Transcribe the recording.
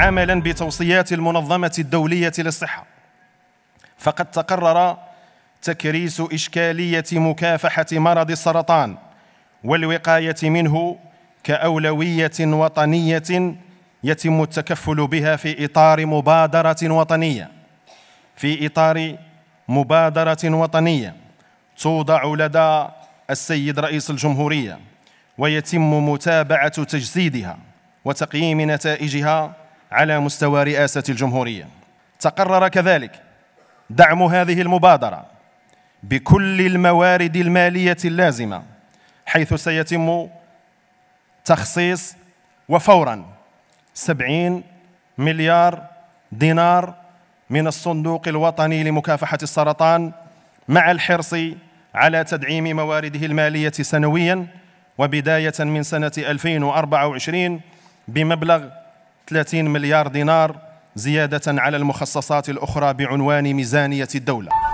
عملا بتوصيات المنظمة الدولية للصحة فقد تقرر تكريس إشكالية مكافحة مرض السرطان والوقاية منه كأولوية وطنية يتم التكفل بها في إطار مبادرة وطنية في إطار مبادرة وطنية توضع لدى السيد رئيس الجمهورية ويتم متابعة تجسيدها وتقييم نتائجها على مستوى رئاسة الجمهورية تقرر كذلك دعم هذه المبادرة بكل الموارد المالية اللازمة حيث سيتم تخصيص وفورا 70 مليار دينار من الصندوق الوطني لمكافحة السرطان مع الحرص على تدعيم موارده المالية سنويا وبداية من سنة 2024 بمبلغ 30 مليار دينار زيادة على المخصصات الأخرى بعنوان ميزانية الدولة